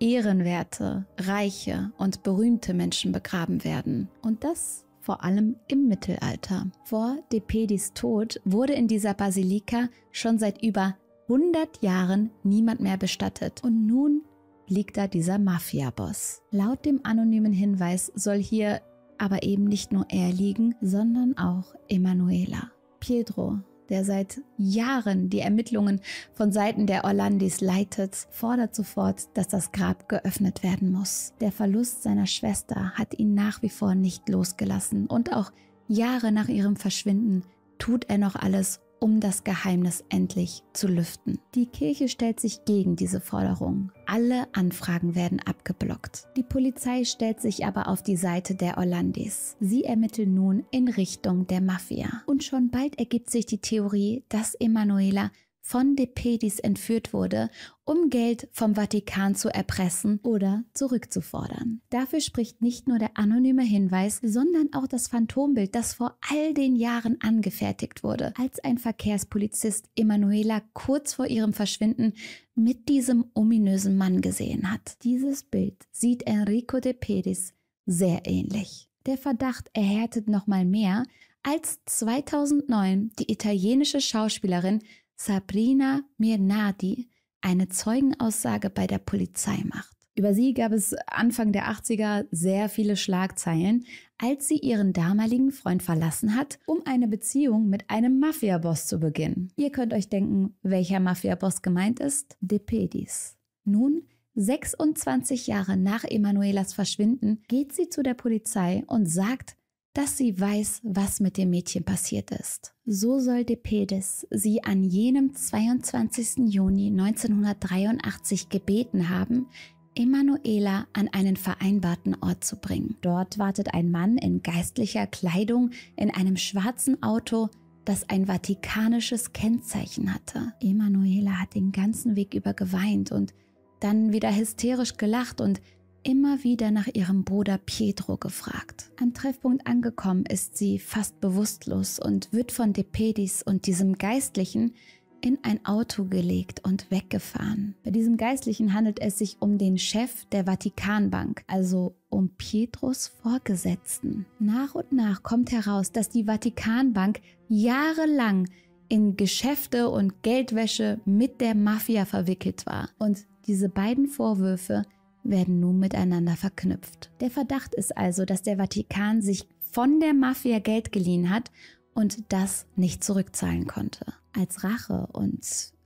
ehrenwerte, reiche und berühmte Menschen begraben werden. Und das vor allem im Mittelalter. Vor Depedis Tod wurde in dieser Basilika schon seit über 100 Jahren niemand mehr bestattet. Und nun liegt da dieser Mafia-Boss. Laut dem anonymen Hinweis soll hier aber eben nicht nur er liegen, sondern auch Emanuela. Pietro der seit Jahren die Ermittlungen von Seiten der Orlandis leitet, fordert sofort, dass das Grab geöffnet werden muss. Der Verlust seiner Schwester hat ihn nach wie vor nicht losgelassen und auch Jahre nach ihrem Verschwinden tut er noch alles, um das Geheimnis endlich zu lüften. Die Kirche stellt sich gegen diese Forderung. Alle Anfragen werden abgeblockt. Die Polizei stellt sich aber auf die Seite der Orlandis. Sie ermitteln nun in Richtung der Mafia. Und schon bald ergibt sich die Theorie, dass Emanuela von de Pedis entführt wurde, um Geld vom Vatikan zu erpressen oder zurückzufordern. Dafür spricht nicht nur der anonyme Hinweis, sondern auch das Phantombild, das vor all den Jahren angefertigt wurde, als ein Verkehrspolizist Emanuela kurz vor ihrem Verschwinden mit diesem ominösen Mann gesehen hat. Dieses Bild sieht Enrico de Pedis sehr ähnlich. Der Verdacht erhärtet nochmal mehr, als 2009 die italienische Schauspielerin Sabrina Mirnadi eine Zeugenaussage bei der Polizei macht. Über sie gab es Anfang der 80er sehr viele Schlagzeilen, als sie ihren damaligen Freund verlassen hat, um eine Beziehung mit einem Mafiaboss zu beginnen. Ihr könnt euch denken, welcher Mafiaboss gemeint ist? Depedis. Nun 26 Jahre nach Emanuelas Verschwinden geht sie zu der Polizei und sagt, dass sie weiß, was mit dem Mädchen passiert ist. So soll Depedes sie an jenem 22. Juni 1983 gebeten haben, Emanuela an einen vereinbarten Ort zu bringen. Dort wartet ein Mann in geistlicher Kleidung in einem schwarzen Auto, das ein vatikanisches Kennzeichen hatte. Emanuela hat den ganzen Weg über geweint und dann wieder hysterisch gelacht und immer wieder nach ihrem Bruder Pietro gefragt. Am Treffpunkt angekommen ist sie fast bewusstlos und wird von Depedis und diesem Geistlichen in ein Auto gelegt und weggefahren. Bei diesem Geistlichen handelt es sich um den Chef der Vatikanbank, also um Pietros Vorgesetzten. Nach und nach kommt heraus, dass die Vatikanbank jahrelang in Geschäfte und Geldwäsche mit der Mafia verwickelt war. Und diese beiden Vorwürfe werden nun miteinander verknüpft. Der Verdacht ist also, dass der Vatikan sich von der Mafia Geld geliehen hat und das nicht zurückzahlen konnte. Als Rache und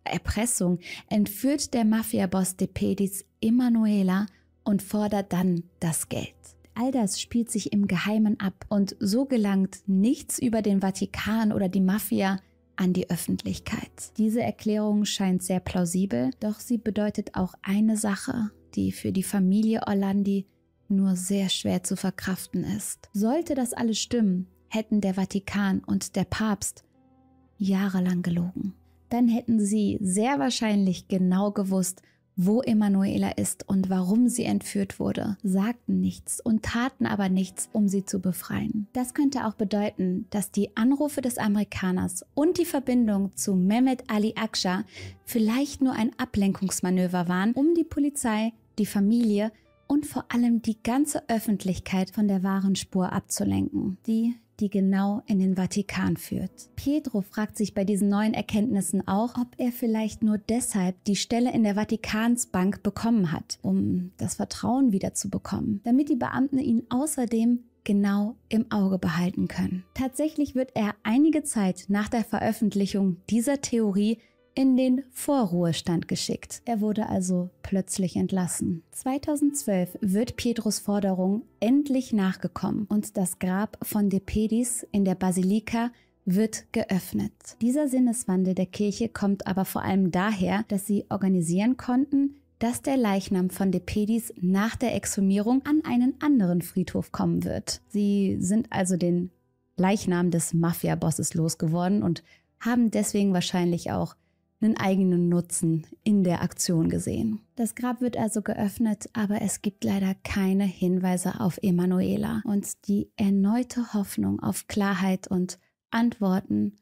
Erpressung entführt der Mafia-Boss De Pedis Emanuela und fordert dann das Geld. All das spielt sich im Geheimen ab und so gelangt nichts über den Vatikan oder die Mafia an die Öffentlichkeit. Diese Erklärung scheint sehr plausibel, doch sie bedeutet auch eine Sache die für die Familie Orlandi nur sehr schwer zu verkraften ist. Sollte das alles stimmen, hätten der Vatikan und der Papst jahrelang gelogen. Dann hätten sie sehr wahrscheinlich genau gewusst, wo Emanuela ist und warum sie entführt wurde, sagten nichts und taten aber nichts, um sie zu befreien. Das könnte auch bedeuten, dass die Anrufe des Amerikaners und die Verbindung zu Mehmet Ali Aksha vielleicht nur ein Ablenkungsmanöver waren, um die Polizei die Familie und vor allem die ganze Öffentlichkeit von der wahren Spur abzulenken, die die genau in den Vatikan führt. Pedro fragt sich bei diesen neuen Erkenntnissen auch, ob er vielleicht nur deshalb die Stelle in der Vatikansbank bekommen hat, um das Vertrauen wiederzubekommen, damit die Beamten ihn außerdem genau im Auge behalten können. Tatsächlich wird er einige Zeit nach der Veröffentlichung dieser Theorie in den Vorruhestand geschickt. Er wurde also plötzlich entlassen. 2012 wird Pietros Forderung endlich nachgekommen und das Grab von Depedis in der Basilika wird geöffnet. Dieser Sinneswandel der Kirche kommt aber vor allem daher, dass sie organisieren konnten, dass der Leichnam von Depedis nach der Exhumierung an einen anderen Friedhof kommen wird. Sie sind also den Leichnam des Mafia-Bosses losgeworden und haben deswegen wahrscheinlich auch einen eigenen Nutzen in der Aktion gesehen. Das Grab wird also geöffnet, aber es gibt leider keine Hinweise auf Emanuela. Und die erneute Hoffnung auf Klarheit und Antworten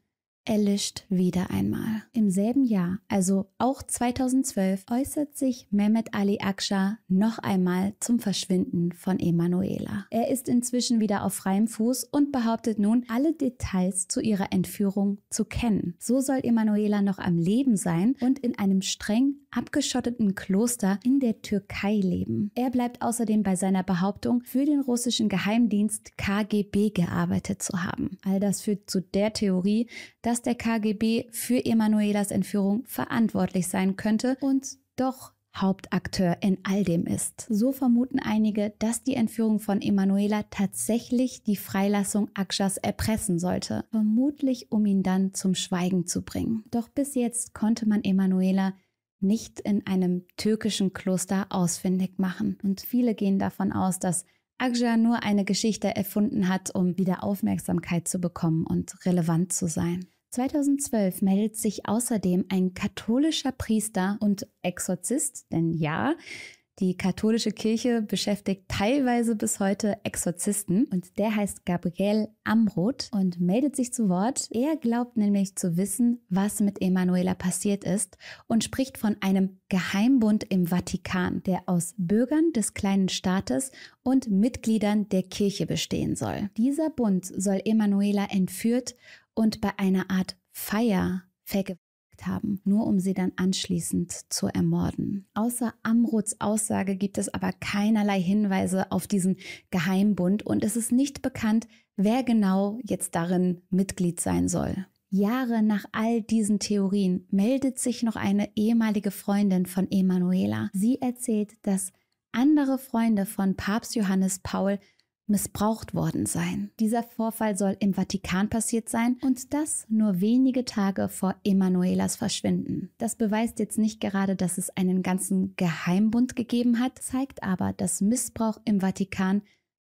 erlischt wieder einmal. Im selben Jahr, also auch 2012, äußert sich Mehmet Ali Akşar noch einmal zum Verschwinden von Emanuela. Er ist inzwischen wieder auf freiem Fuß und behauptet nun, alle Details zu ihrer Entführung zu kennen. So soll Emanuela noch am Leben sein und in einem streng abgeschotteten Kloster in der Türkei leben. Er bleibt außerdem bei seiner Behauptung, für den russischen Geheimdienst KGB gearbeitet zu haben. All das führt zu der Theorie, dass dass der KGB für Emanuelas Entführung verantwortlich sein könnte und doch Hauptakteur in all dem ist. So vermuten einige, dass die Entführung von Emanuela tatsächlich die Freilassung Akshas erpressen sollte, vermutlich um ihn dann zum Schweigen zu bringen. Doch bis jetzt konnte man Emanuela nicht in einem türkischen Kloster ausfindig machen. Und viele gehen davon aus, dass Aksha nur eine Geschichte erfunden hat, um wieder Aufmerksamkeit zu bekommen und relevant zu sein. 2012 meldet sich außerdem ein katholischer Priester und Exorzist, denn ja, die katholische Kirche beschäftigt teilweise bis heute Exorzisten und der heißt Gabriel Amroth und meldet sich zu Wort. Er glaubt nämlich zu wissen, was mit Emanuela passiert ist und spricht von einem Geheimbund im Vatikan, der aus Bürgern des kleinen Staates und Mitgliedern der Kirche bestehen soll. Dieser Bund soll Emanuela entführt und bei einer Art Feier vergewaltigt haben, nur um sie dann anschließend zu ermorden. Außer Amruts Aussage gibt es aber keinerlei Hinweise auf diesen Geheimbund und es ist nicht bekannt, wer genau jetzt darin Mitglied sein soll. Jahre nach all diesen Theorien meldet sich noch eine ehemalige Freundin von Emanuela. Sie erzählt, dass andere Freunde von Papst Johannes Paul missbraucht worden sein. Dieser Vorfall soll im Vatikan passiert sein und das nur wenige Tage vor Emanuelas Verschwinden. Das beweist jetzt nicht gerade, dass es einen ganzen Geheimbund gegeben hat, zeigt aber, dass Missbrauch im Vatikan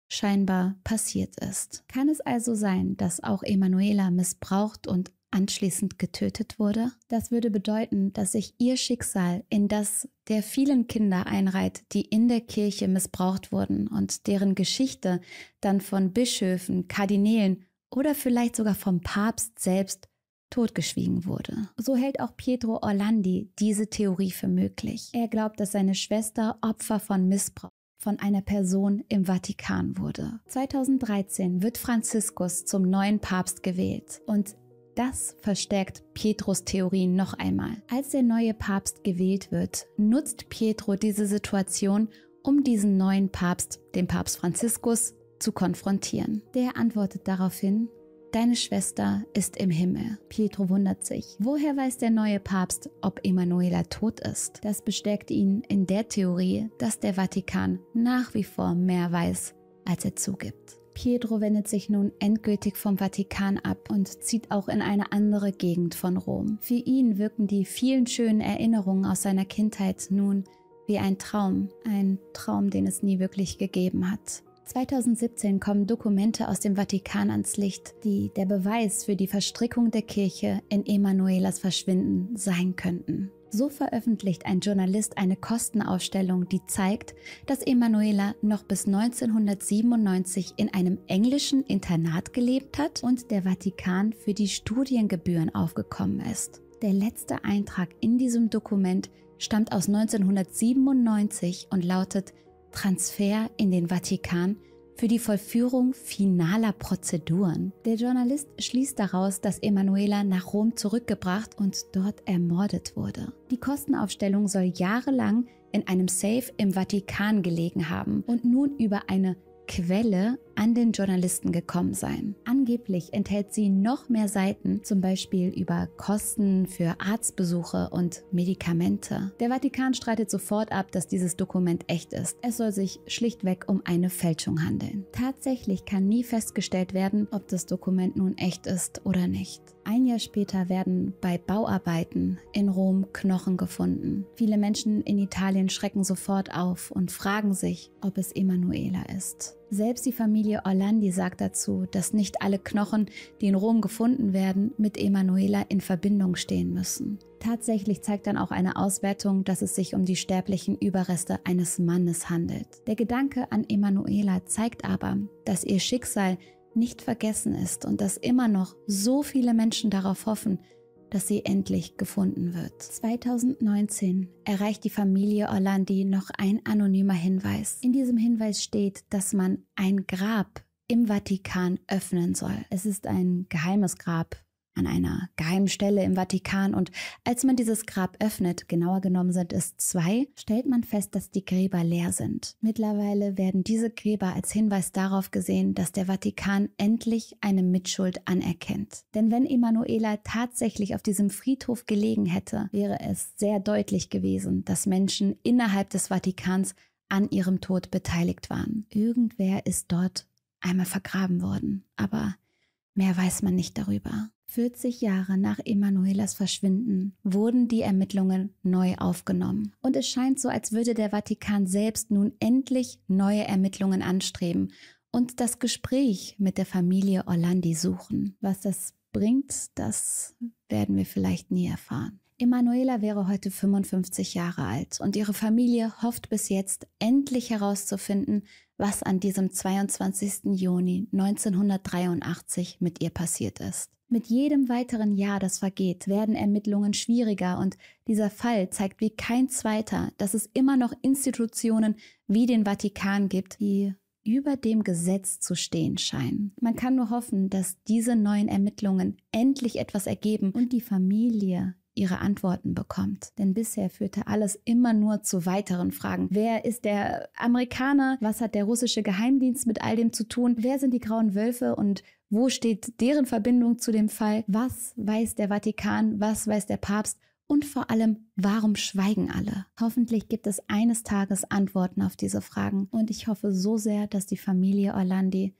scheinbar passiert ist. Kann es also sein, dass auch Emanuela missbraucht und anschließend getötet wurde? Das würde bedeuten, dass sich ihr Schicksal in das der vielen Kinder einreiht, die in der Kirche missbraucht wurden und deren Geschichte dann von Bischöfen, Kardinälen oder vielleicht sogar vom Papst selbst totgeschwiegen wurde. So hält auch Pietro Orlandi diese Theorie für möglich. Er glaubt, dass seine Schwester Opfer von Missbrauch von einer Person im Vatikan wurde. 2013 wird Franziskus zum neuen Papst gewählt und das verstärkt Pietros Theorie noch einmal. Als der neue Papst gewählt wird, nutzt Pietro diese Situation, um diesen neuen Papst, den Papst Franziskus, zu konfrontieren. Der antwortet daraufhin, Deine Schwester ist im Himmel. Pietro wundert sich. Woher weiß der neue Papst, ob Emanuela tot ist? Das bestärkt ihn in der Theorie, dass der Vatikan nach wie vor mehr weiß, als er zugibt. Pietro wendet sich nun endgültig vom Vatikan ab und zieht auch in eine andere Gegend von Rom. Für ihn wirken die vielen schönen Erinnerungen aus seiner Kindheit nun wie ein Traum, ein Traum, den es nie wirklich gegeben hat. 2017 kommen Dokumente aus dem Vatikan ans Licht, die der Beweis für die Verstrickung der Kirche in Emanuelas Verschwinden sein könnten. So veröffentlicht ein Journalist eine Kostenausstellung, die zeigt, dass Emanuela noch bis 1997 in einem englischen Internat gelebt hat und der Vatikan für die Studiengebühren aufgekommen ist. Der letzte Eintrag in diesem Dokument stammt aus 1997 und lautet Transfer in den Vatikan für die Vollführung finaler Prozeduren. Der Journalist schließt daraus, dass Emanuela nach Rom zurückgebracht und dort ermordet wurde. Die Kostenaufstellung soll jahrelang in einem Safe im Vatikan gelegen haben und nun über eine Quelle an den Journalisten gekommen sein. Angeblich enthält sie noch mehr Seiten, zum Beispiel über Kosten für Arztbesuche und Medikamente. Der Vatikan streitet sofort ab, dass dieses Dokument echt ist. Es soll sich schlichtweg um eine Fälschung handeln. Tatsächlich kann nie festgestellt werden, ob das Dokument nun echt ist oder nicht. Ein Jahr später werden bei Bauarbeiten in Rom Knochen gefunden. Viele Menschen in Italien schrecken sofort auf und fragen sich, ob es Emanuela ist. Selbst die Familie Orlandi sagt dazu, dass nicht alle Knochen, die in Rom gefunden werden, mit Emanuela in Verbindung stehen müssen. Tatsächlich zeigt dann auch eine Auswertung, dass es sich um die sterblichen Überreste eines Mannes handelt. Der Gedanke an Emanuela zeigt aber, dass ihr Schicksal nicht vergessen ist und dass immer noch so viele Menschen darauf hoffen, dass sie endlich gefunden wird. 2019 erreicht die Familie Orlandi noch ein anonymer Hinweis. In diesem Hinweis steht, dass man ein Grab im Vatikan öffnen soll. Es ist ein geheimes Grab, an einer geheimen Stelle im Vatikan. Und als man dieses Grab öffnet, genauer genommen sind es zwei, stellt man fest, dass die Gräber leer sind. Mittlerweile werden diese Gräber als Hinweis darauf gesehen, dass der Vatikan endlich eine Mitschuld anerkennt. Denn wenn Emanuela tatsächlich auf diesem Friedhof gelegen hätte, wäre es sehr deutlich gewesen, dass Menschen innerhalb des Vatikans an ihrem Tod beteiligt waren. Irgendwer ist dort einmal vergraben worden, aber mehr weiß man nicht darüber. 40 Jahre nach Emanuelas Verschwinden wurden die Ermittlungen neu aufgenommen. Und es scheint so, als würde der Vatikan selbst nun endlich neue Ermittlungen anstreben und das Gespräch mit der Familie Orlandi suchen. Was das bringt, das werden wir vielleicht nie erfahren. Emanuela wäre heute 55 Jahre alt und ihre Familie hofft bis jetzt endlich herauszufinden, was an diesem 22. Juni 1983 mit ihr passiert ist. Mit jedem weiteren Jahr, das vergeht, werden Ermittlungen schwieriger und dieser Fall zeigt wie kein zweiter, dass es immer noch Institutionen wie den Vatikan gibt, die über dem Gesetz zu stehen scheinen. Man kann nur hoffen, dass diese neuen Ermittlungen endlich etwas ergeben und die Familie ihre Antworten bekommt. Denn bisher führte alles immer nur zu weiteren Fragen. Wer ist der Amerikaner? Was hat der russische Geheimdienst mit all dem zu tun? Wer sind die grauen Wölfe und wo steht deren Verbindung zu dem Fall? Was weiß der Vatikan? Was weiß der Papst? Und vor allem, warum schweigen alle? Hoffentlich gibt es eines Tages Antworten auf diese Fragen. Und ich hoffe so sehr, dass die Familie Orlandi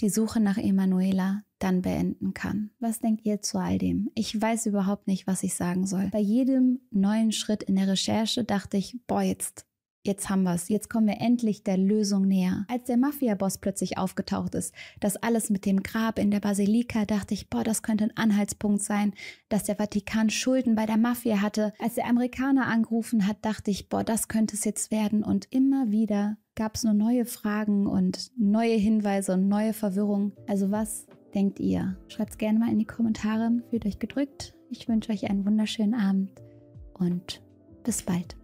die Suche nach Emanuela dann beenden kann. Was denkt ihr zu all dem? Ich weiß überhaupt nicht, was ich sagen soll. Bei jedem neuen Schritt in der Recherche dachte ich, boah, jetzt Jetzt haben wir es, jetzt kommen wir endlich der Lösung näher. Als der Mafia-Boss plötzlich aufgetaucht ist, das alles mit dem Grab in der Basilika, dachte ich, boah, das könnte ein Anhaltspunkt sein, dass der Vatikan Schulden bei der Mafia hatte. Als der Amerikaner angerufen hat, dachte ich, boah, das könnte es jetzt werden. Und immer wieder gab es nur neue Fragen und neue Hinweise und neue Verwirrung. Also was denkt ihr? Schreibt es gerne mal in die Kommentare, fühlt euch gedrückt. Ich wünsche euch einen wunderschönen Abend und bis bald.